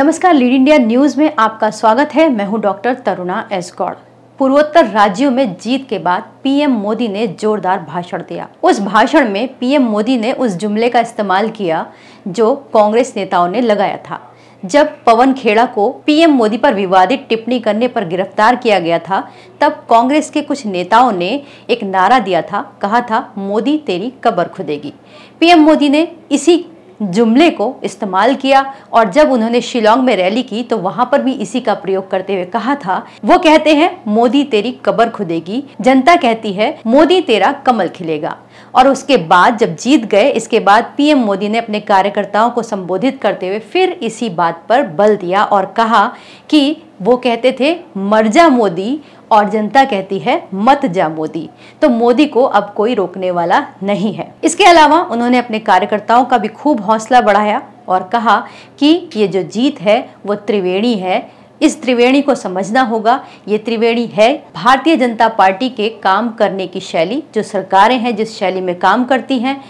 नमस्कार lead India news में आपका स्वागत है मैं हूं डॉक्टर तरुणा एस गौड़ पूर्वोत्तर राज्यों में जीत के बाद पीएम मोदी ने जोरदार भाषण दिया उस भाषण में पीएम मोदी ने उस जुमले का इस्तेमाल किया जो कांग्रेस नेताओं ने लगाया था जब पवन खेड़ा को पीएम मोदी पर विवादित टिप्पणी करने पर गिरफ्तार किया गया था तब कांग्रेस के कुछ नेताओं ने एक नारा दिया था कहा था मोदी तेरी कबर खुदेगी पीएम मोदी ने इसी जुमले को इस्तेमाल किया और जब उन्होंने शिलोंग में रैली की तो वहां पर भी इसी का प्रयोग करते हुए कहा था वो कहते हैं मोदी तेरी कबर खुदेगी जनता कहती है मोदी तेरा कमल खिलेगा और उसके बाद जब जीत गए इसके बाद पीएम मोदी ने अपने कार्यकर्ताओं को संबोधित करते हुए फिर इसी बात पर बल दिया और कहा कि वो कहते थे मर्जा मोदी और जनता कहती है मत जा मोदी तो मोदी को अब कोई रोकने वाला नहीं है इसके अलावा उन्होंने अपने कार्यकर्ताओं का भी खूब हौसला बढ़ाया और कहा कि ये जो जीत है वो त्रिवेणी है इस त्रिवेणी को समझना होगा ये त्रिवेणी है भारतीय जनता पार्टी के काम करने की शैली जो सरकारें हैं जिस शैली में काम करती हैं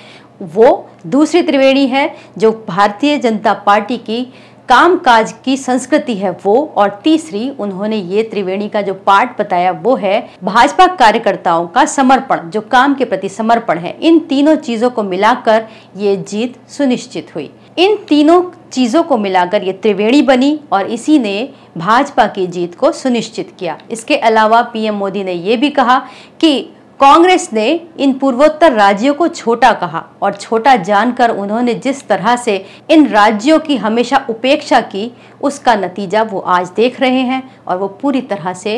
वो दूसरी त्रिवेणी है जो भारतीय जनता पार्टी की कामकाज की संस्कृति है वो और तीसरी उन्होंने ये त्रिवेणी का जो पार्ट बताया वो है भाजपा कार्यकर्ताओं का समर्पण जो काम के प्रति समर्पण है इन तीनों चीजों को मिलाकर ये जीत सुनिश्चित हुई इन तीनों चीज़ों को मिलाकर ये त्रिवेणी बनी और इसी ने भाजपा की जीत को सुनिश्चित किया इसके अलावा पीएम मोदी ने ये भी कहा कि कांग्रेस ने इन पूर्वोत्तर राज्यों को छोटा कहा और छोटा जानकर उन्होंने जिस तरह से इन राज्यों की हमेशा उपेक्षा की उसका नतीजा वो आज देख रहे हैं और वो पूरी तरह से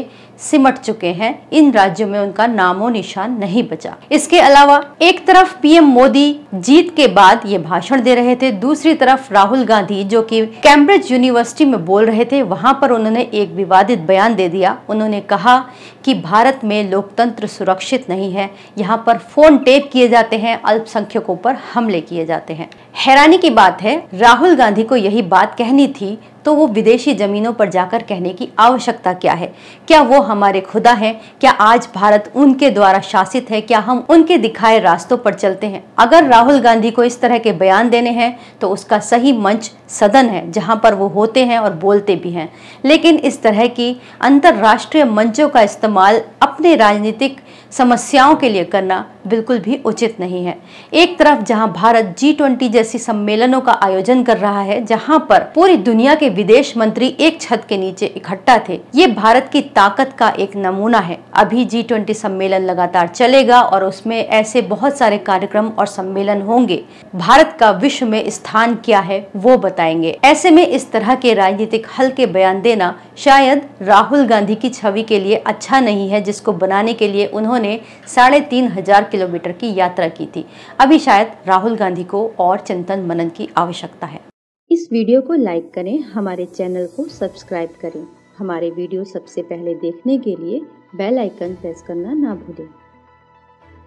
सिमट चुके हैं इन राज्यों में उनका नामो निशान नहीं बचा इसके अलावा एक तरफ पीएम मोदी जीत के बाद ये भाषण दे रहे थे दूसरी तरफ राहुल गांधी जो की कैम्ब्रिज यूनिवर्सिटी में बोल रहे थे वहां पर उन्होंने एक विवादित बयान दे दिया उन्होंने कहा कि भारत में लोकतंत्र सुरक्षित नहीं है यहाँ पर फोन टेप किए जाते हैं अल्पसंख्यकों पर हमले किए जाते हैं हैरानी की बात है राहुल गांधी को यही बात कहनी थी तो वो विदेशी ज़मीनों पर जाकर कहने की आवश्यकता क्या है क्या वो हमारे खुदा हैं क्या आज भारत उनके द्वारा शासित है क्या हम उनके दिखाए रास्तों पर चलते हैं अगर राहुल गांधी को इस तरह के बयान देने हैं तो उसका सही मंच सदन है जहां पर वो होते हैं और बोलते भी हैं लेकिन इस तरह की अंतर्राष्ट्रीय मंचों का इस्तेमाल अपने राजनीतिक समस्याओं के लिए करना बिल्कुल भी उचित नहीं है एक तरफ जहां भारत जी ट्वेंटी जैसी सम्मेलनों का आयोजन कर रहा है जहां पर पूरी दुनिया के विदेश मंत्री एक छत के नीचे इकट्ठा थे ये भारत की ताकत का एक नमूना है अभी जी ट्वेंटी सम्मेलन लगातार चलेगा और उसमें ऐसे बहुत सारे कार्यक्रम और सम्मेलन होंगे भारत का विश्व में स्थान क्या है वो बताएंगे ऐसे में इस तरह के राजनीतिक हल के बयान देना शायद राहुल गांधी की छवि के लिए अच्छा नहीं है जिसको बनाने के लिए उन्होंने साढ़े तीन हजार किलोमीटर की यात्रा की थी अभी शायद राहुल गांधी को और चिंतन मनन की आवश्यकता है इस वीडियो को लाइक करें हमारे चैनल को सब्सक्राइब करें हमारे वीडियो सबसे पहले देखने के लिए बेल आइकन प्रेस करना ना भूलें